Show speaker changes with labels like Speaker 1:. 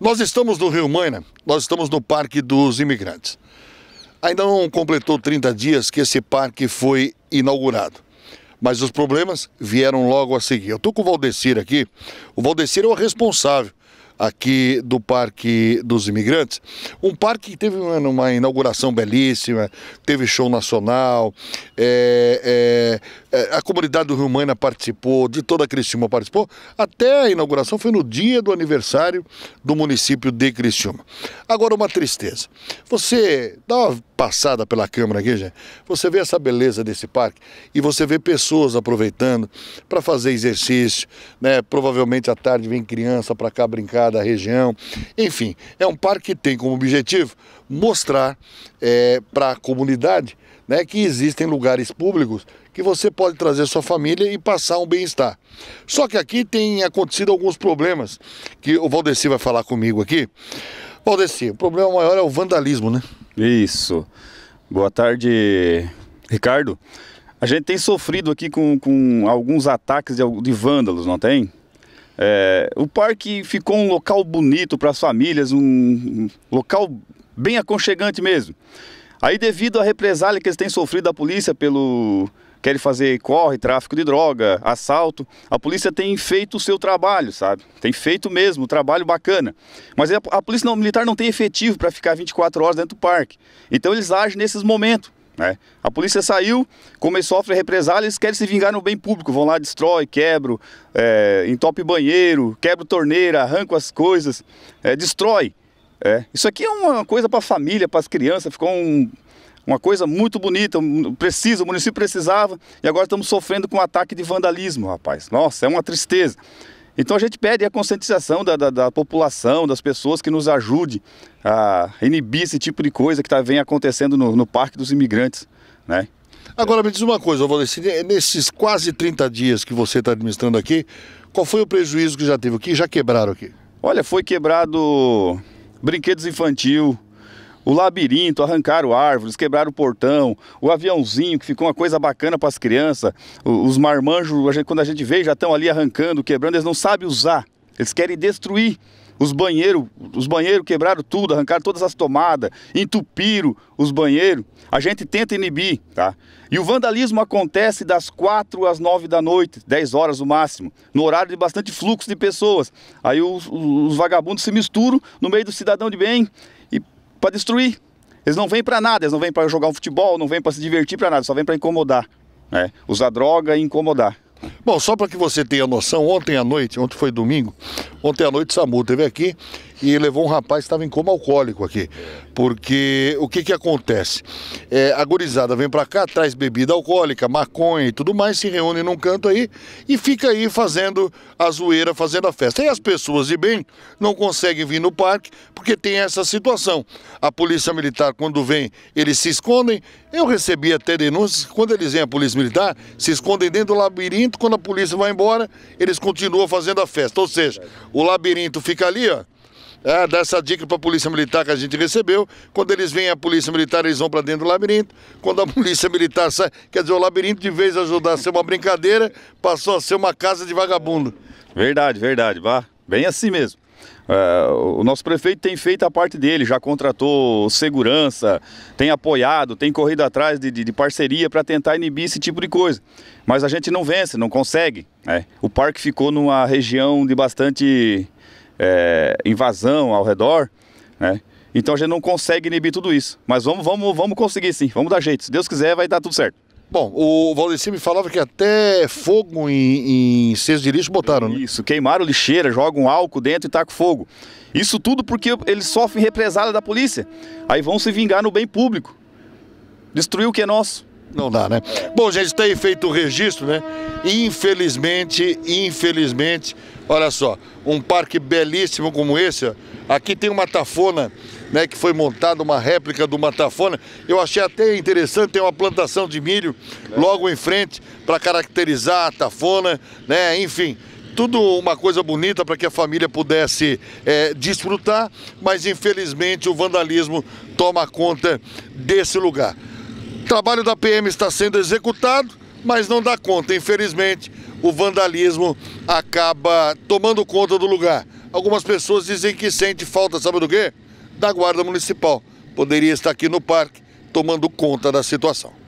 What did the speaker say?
Speaker 1: Nós estamos no Rio Maina, nós estamos no Parque dos Imigrantes. Ainda não completou 30 dias que esse parque foi inaugurado. Mas os problemas vieram logo a seguir. Eu estou com o Valdecir aqui. O Valdecir é o responsável aqui do Parque dos Imigrantes. Um parque que teve uma inauguração belíssima, teve show nacional, é, é, é a comunidade do Rio Humana participou, de toda a Criciúma participou, até a inauguração foi no dia do aniversário do município de Criciúma. Agora uma tristeza. Você dá uma passada pela câmera aqui, gente, você vê essa beleza desse parque e você vê pessoas aproveitando para fazer exercício, né? Provavelmente à tarde vem criança para cá brincar da região. Enfim, é um parque que tem como objetivo mostrar é, para a comunidade né, que existem lugares públicos que você pode trazer sua família e passar um bem-estar. Só que aqui tem acontecido alguns problemas que o Valdeci vai falar comigo
Speaker 2: aqui. Valdeci, o problema maior é o vandalismo, né? Isso. Boa tarde, Ricardo. A gente tem sofrido aqui com, com alguns ataques de, de vândalos, não tem? É, o parque ficou um local bonito para as famílias, um local bem aconchegante mesmo. Aí, devido à represália que eles têm sofrido da polícia pelo. Querem fazer corre, tráfico de droga, assalto. A polícia tem feito o seu trabalho, sabe? Tem feito mesmo, um trabalho bacana. Mas a, é, a polícia não, militar não tem efetivo para ficar 24 horas dentro do parque. Então eles agem nesses momentos. Né? A polícia saiu, começou a sofrer represálias, querem se vingar no bem público, vão lá, destrói, quebra, é, entope banheiro, quebra torneira, arranca as coisas, é, destrói. É. Isso aqui é uma coisa para a família, para as crianças, ficou um, uma coisa muito bonita, precisa, o município precisava, e agora estamos sofrendo com um ataque de vandalismo, rapaz. Nossa, é uma tristeza. Então a gente pede a conscientização da, da, da população, das pessoas que nos ajude a inibir esse tipo de coisa que tá, vem acontecendo no, no Parque dos Imigrantes. Né? Agora me diz uma coisa, Valdeci, nesses quase 30 dias que
Speaker 1: você está administrando aqui, qual foi o prejuízo que já teve aqui? Já quebraram aqui?
Speaker 2: Olha, foi quebrado brinquedos infantil, o labirinto, arrancaram árvores, quebraram o portão, o aviãozinho, que ficou uma coisa bacana para as crianças. Os marmanjos, a gente, quando a gente vê, já estão ali arrancando, quebrando, eles não sabem usar. Eles querem destruir os banheiros, os banheiros quebraram tudo, arrancaram todas as tomadas, entupiram os banheiros. A gente tenta inibir, tá? E o vandalismo acontece das 4 às 9 da noite, 10 horas no máximo, no horário de bastante fluxo de pessoas. Aí os, os vagabundos se misturam no meio do cidadão de bem para destruir. Eles não vêm para nada, eles não vêm para jogar um futebol, não vêm para se divertir para nada, só vêm para incomodar, né? Usar droga e incomodar. Bom,
Speaker 1: só para que você tenha noção, ontem à noite, ontem foi domingo, ontem à noite SAMU esteve aqui e levou um rapaz que estava em coma alcoólico aqui. Porque o que, que acontece? É, a gurizada vem para cá, traz bebida alcoólica, maconha e tudo mais, se reúne num canto aí e fica aí fazendo a zoeira, fazendo a festa. E as pessoas de bem não conseguem vir no parque porque tem essa situação. A polícia militar, quando vem, eles se escondem. Eu recebi até denúncias, quando eles vêm a polícia militar, se escondem dentro do labirinto, quando a polícia vai embora, eles continuam fazendo a festa. Ou seja, o labirinto fica ali, ó. É, dá essa dica para a Polícia Militar que a gente recebeu. Quando eles vêm a Polícia Militar, eles vão para dentro do labirinto. Quando a Polícia Militar sai, quer dizer, o labirinto, de vez ajudar a ser uma brincadeira, passou a
Speaker 2: ser uma casa de vagabundo. Verdade, verdade, vá. Bem assim mesmo. É, o nosso prefeito tem feito a parte dele, já contratou segurança, tem apoiado, tem corrido atrás de, de, de parceria para tentar inibir esse tipo de coisa. Mas a gente não vence, não consegue. Né? O parque ficou numa região de bastante é, invasão ao redor, né? Então a gente não consegue inibir tudo isso. Mas vamos, vamos, vamos conseguir sim, vamos dar jeito. Se Deus quiser, vai dar tudo certo. Bom, o Valdeci me falava que até fogo em, em cestos de lixo botaram, né? Isso, queimaram lixeira, jogam álcool dentro e tacam fogo. Isso tudo porque eles sofrem represália da polícia. Aí vão se vingar no bem público. Destruir o que é nosso. Não dá, né? Bom, gente, está aí feito o registro, né? Infelizmente,
Speaker 1: infelizmente, olha só, um parque belíssimo como esse, aqui tem uma tafona, né, que foi montada uma réplica do Matafona. Eu achei até interessante, tem uma plantação de milho logo em frente para caracterizar a tafona, né, enfim, tudo uma coisa bonita para que a família pudesse é, desfrutar, mas infelizmente o vandalismo toma conta desse lugar trabalho da PM está sendo executado, mas não dá conta. Infelizmente, o vandalismo acaba tomando conta do lugar. Algumas pessoas dizem que sente falta, sabe do quê? Da Guarda Municipal. Poderia estar aqui no parque tomando conta da situação.